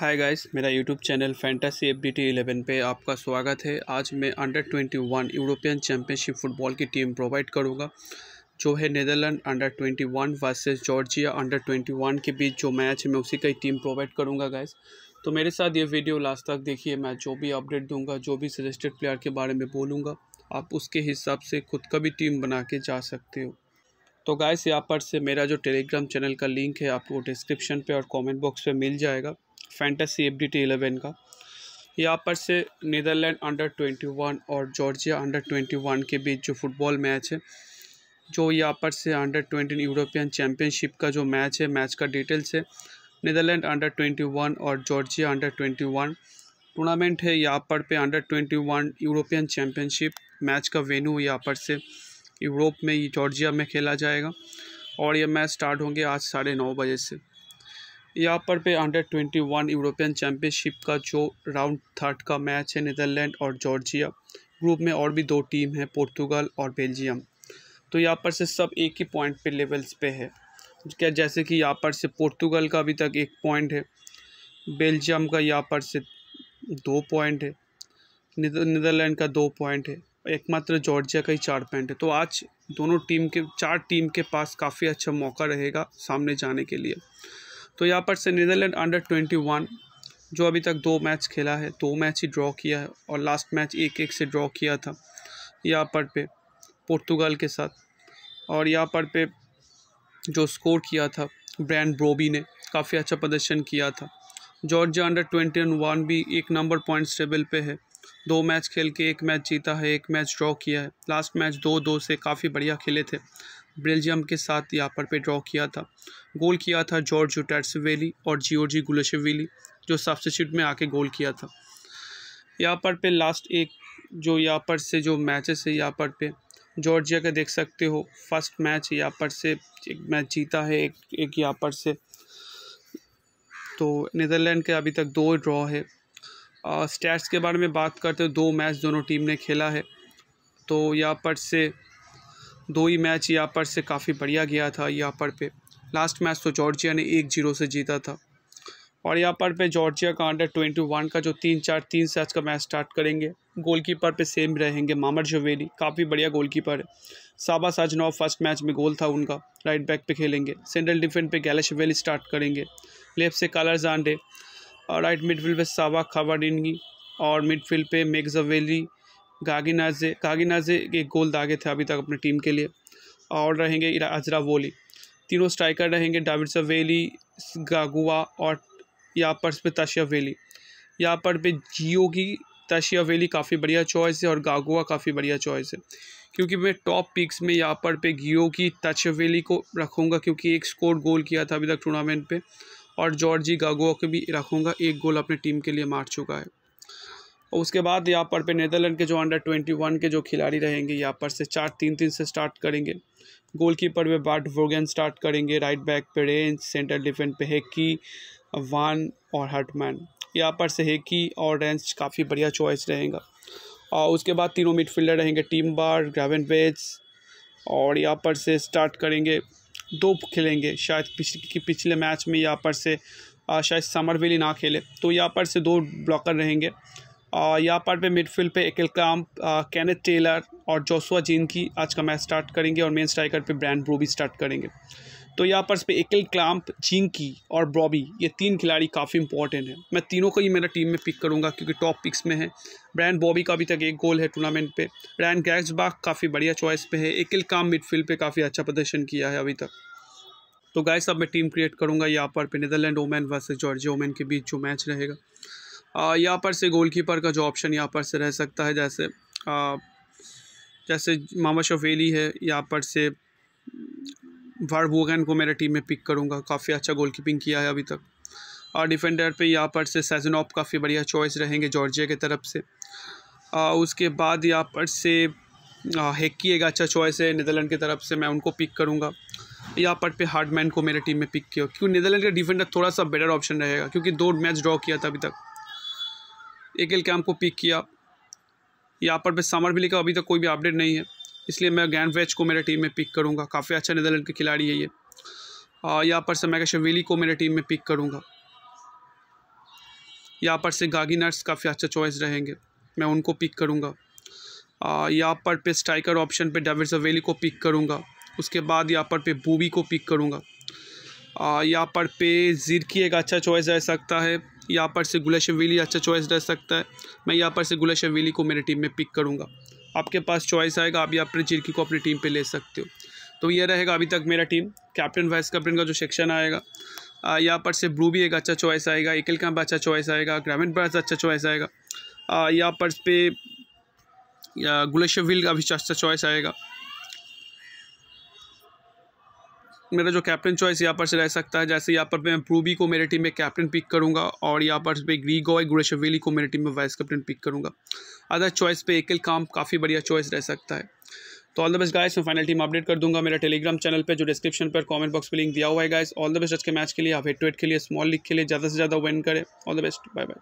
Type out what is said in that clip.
हाय guys मेरा YouTube channel fantasy F D T पर आपका स्वागत है आज मैं under twenty one European championship football की टीम प्रोवाइड करूँगा जो है Netherland under twenty one versus Georgia under twenty one के बीच जो मैच है मैं उसी का ही टीम प्रोवाइड करूँगा गाइस तो मेरे साथ ये वीडियो लास्ट तक देखिए मैं जो भी अपडेट दूँगा जो भी सजेस्टेड प्लेयर के बारे में बोलूँगा आप उसके हिसाब से खुद का भी टीम बना के जा सकते हो तो गाइस यहाँ पर से मेरा जो टेलीग्राम चैनल का लिंक है आपको डिस्क्रिप्शन पर और कॉमेंट बॉक्स पर मिल जाएगा fantasy F D T eleven का यहाँ पर से नीदरलैंड अंडर ट्वेंटी वन और जॉर्जिया अंडर ट्वेंटी वन के बीच जो फुटबॉल मैच है जो यहाँ पर से अंडर ट्वेंटी यूरोपियन चैम्पियनशिप का जो मैच है मैच का डिटेल्स है नीदरलैंड अंडर ट्वेंटी वन और Georgia under twenty one tournament है यहाँ पर पे under twenty one European championship match का वेन्यू यहाँ पर से यूरोप में जॉर्जिया में खेला जाएगा और यह मैच स्टार्ट होंगे आज साढ़े नौ बजे से यहाँ पर पे under twenty one European championship का जो राउंड थर्ड का मैच है नीदरलैंड और जॉर्जिया ग्रुप में और भी दो टीम है पुर्तगाल और बेल्जियम तो यहाँ पर से सब एक ही पॉइंट पे लेवल्स पे है क्या जैसे कि यहाँ पर से पुर्तगाल का अभी तक एक पॉइंट है बेल्जियम का यहाँ पर से दो पॉइंट है नीदरलैंड का दो पॉइंट है एकमात्र जॉर्जिया का ही चार पॉइंट है तो आज दोनों टीम के चार टीम के पास काफ़ी अच्छा मौका रहेगा सामने जाने के लिए तो यहाँ पर से नीदरलैंड अंडर ट्वेंटी वन जो अभी तक दो मैच खेला है दो मैच ही ड्रॉ किया है और लास्ट मैच एक एक से ड्रॉ किया था यहाँ पर पे पुर्तगाल के साथ और यहाँ पर पे जो स्कोर किया था ब्रैंड ब्रोबी ने काफ़ी अच्छा प्रदर्शन किया था जॉर्जिया अंडर ट्वेंटी वन भी एक नंबर पॉइंट्स टेबल पे है दो मैच खेल के एक मैच जीता है एक मैच ड्रॉ किया है लास्ट मैच दो दो से काफ़ी बढ़िया खेले थे बेल्जियम के साथ यहाँ पर पे ड्रॉ किया था गोल किया था जॉर्ज टैट्सवेली और जियोर्जी गुलशवेली जो सब्सिट्यूट में आके गोल किया था यहाँ पर पे लास्ट एक जो यहाँ पर से जो मैचेस है यहाँ पर पे जॉर्जिया का देख सकते हो फर्स्ट मैच यहाँ पर से एक मैच जीता है एक एक यहाँ पर से तो नीदरलैंड के अभी तक दो ड्रॉ है स्टैट्स के बारे में बात करते हैं दो मैच दोनों टीम ने खेला है तो यहाँ पर से दो ही मैच यहाँ पर से काफ़ी बढ़िया गया था यहाँ पर पे लास्ट मैच तो जॉर्जिया ने एक जीरो से जीता था और यहाँ पर पे जॉर्जिया का अंडर ट्वेंटी वन का जो तीन चार तीन सैच का मैच स्टार्ट करेंगे गोलकीपर पे सेम रहेंगे मामर जवेली काफ़ी बढ़िया गोलकीपर है साबा साजनौ फर्स्ट मैच में गोल था उनका राइट बैक पे खेलेंगे सेंट्रल डिफेंस पे गैलेश वेली स्टार्ट करेंगे लेफ्ट से कालर जांडे और राइट मिडफील्ड पे सावा खाबाडिनगी और मिडफील्ड पे मेगजवेली गागिनाजे गागिनाजे के गोल दागे थे अभी तक अपने टीम के लिए और रहेंगे अजरा वोली तीनों स्ट्राइकर रहेंगे डाविड सवेली गागुआ और यहाँ पर पे तशिया वेली यहाँ पर पे जियो की तशिया वेली काफ़ी बढ़िया चॉइस है और गागुआ काफ़ी बढ़िया चॉइस है क्योंकि मैं टॉप पिक्स में यहाँ पर पे गियो की तशवेली को रखूँगा क्योंकि एक स्कोर गोल किया था अभी तक टूर्नामेंट पे और जॉर्जी गागोआ को भी रखूँगा एक गोल अपने टीम के लिए मार चुका है और उसके बाद यहाँ पर पे नेदरलैंड के जो अंडर ट्वेंटी वन के जो खिलाड़ी रहेंगे यहाँ पर से चार तीन तीन से स्टार्ट करेंगे गोलकीपर पे बाट वोगन स्टार्ट करेंगे राइट बैक पे रेंज सेंटर डिफेंस पे हेकी वान और हटमैन यहाँ पर से हेकी और रेंज काफ़ी बढ़िया चॉइस रहेगा और उसके बाद तीनों मिडफील्डर रहेंगे टीम बार ग्रेवन वेज और यहाँ पर से स्टार्ट करेंगे दो खेलेंगे शायद पिछले पिछले मैच में यहाँ पर से शायद वेली ना खेले तो यहाँ पर से दो ब्लॉकर रहेंगे यहाँ पर पे मिडफील्ड पे एकल काम कैनेथ टेलर और जोसुआ जीन की आज का मैच स्टार्ट करेंगे और मेन स्ट्राइकर पे ब्रांड ब्रू भी स्टार्ट करेंगे तो यहाँ पर एकल क्लाम्प जिंकी और ब्रॉबी ये तीन खिलाड़ी काफ़ी इंपॉर्टेंट है मैं तीनों को ही मेरा टीम में पिक करूँगा क्योंकि टॉप पिक्स में है ब्रैंड बॉबी का अभी तक एक गोल है टूर्नामेंट पे ब्रैंड गैक्सबाग काफ़ी बढ़िया चॉइस पे है एकल काम मिडफील्ड पे काफ़ी अच्छा प्रदर्शन किया है अभी तक तो गाय साहब मैं टीम क्रिएट करूँगा यहाँ पर नीदरलैंड ओमैन वर्सेज जॉर्जिया ओमैन के बीच जो मैच रहेगा यहाँ पर से गोलकीपर का जो ऑप्शन यहाँ पर से रह सकता है जैसे आ, जैसे मामा शफेली है यहाँ पर से वारबोगन को मेरे टीम में पिक करूँगा काफ़ी अच्छा गोल कीपिंग किया है अभी तक और डिफेंडर पे यहाँ पर से ऑफ काफ़ी बढ़िया चॉइस रहेंगे जॉर्जिया की तरफ से आ, उसके बाद यहाँ पर से हेक्की एक अच्छा चॉइस है नीदरलैंड की तरफ से मैं उनको पिक करूँगा यहाँ पर पे हार्डमैन को मेरे टीम में पिक किया क्योंकि नीदरलैंड का डिफेंडर थोड़ा सा बेटर ऑप्शन रहेगा क्योंकि दो मैच ड्रॉ किया था अभी तक एक एल कैम्प को पिक किया यहाँ पर पे समर भी लिखा अभी तक कोई भी अपडेट नहीं है इसलिए मैं गैन वेज को मेरे टीम में पिक करूँगा काफ़ी अच्छा नीदरलैंड के खिलाड़ी है ये यहाँ पर से मैं शवेली को मेरे टीम में पिक करूँगा यहाँ पर से गागी नर्स काफ़ी अच्छा चॉइस रहेंगे मैं उनको पिक करूँगा यहाँ पर पे स्ट्राइकर ऑप्शन पे डेविड सवेली को पिक करूँगा उसके बाद यहाँ पर पे बूबी को पिक करूँगा यहाँ पर पे जिरकी एक अच्छा चॉइस रह सकता है यहाँ पर से गुलाशविली अच्छा चॉइस रह सकता है मैं यहाँ पर से गुलाशविली को मेरे टीम में पिक करूँगा आपके पास चॉइस आएगा आप या अपने चिरकी को अपनी टीम पे ले सकते हो तो ये रहेगा अभी तक मेरा टीम कैप्टन वाइस कैप्टन का जो सेक्शन आएगा यहाँ पर से ब्लू भी एक अच्छा चॉइस आएगा एकल कैम्प अच्छा चॉइस आएगा ग्रामीण ब्रास अच्छा चॉइस आएगा यहाँ पर पे व्हील का भी अच्छा चॉइस आएगा मेरा जो कैप्टन चॉइस यहाँ पर से रह सकता है जैसे यहाँ पर मैं प्रूबी को मेरे टीम में कैप्टन पिक करूँगा और यहाँ पर ग्री ग्रीगो गुरेशवेली को मेरे टीम में वाइस कैप्टन पिक करूँगा अदर चॉइस पे एकल काम काफ़ी बढ़िया चॉइस रह सकता है तो ऑल द बेस्ट गाइस मैं फाइनल टीम अपडेट कर दूंगा मेरा टेलीग्राम चैनल पर जो डिस्क्रिप्शन पर कॉमेंट बॉक्स में लिंक दिया हुआ है गाइस ऑल द बेस्ट आज के मैच के लिए आप हेड टू हेड के लिए स्मॉल लीग के लिए ज़्यादा से ज़्यादा विन करें all the best bye bye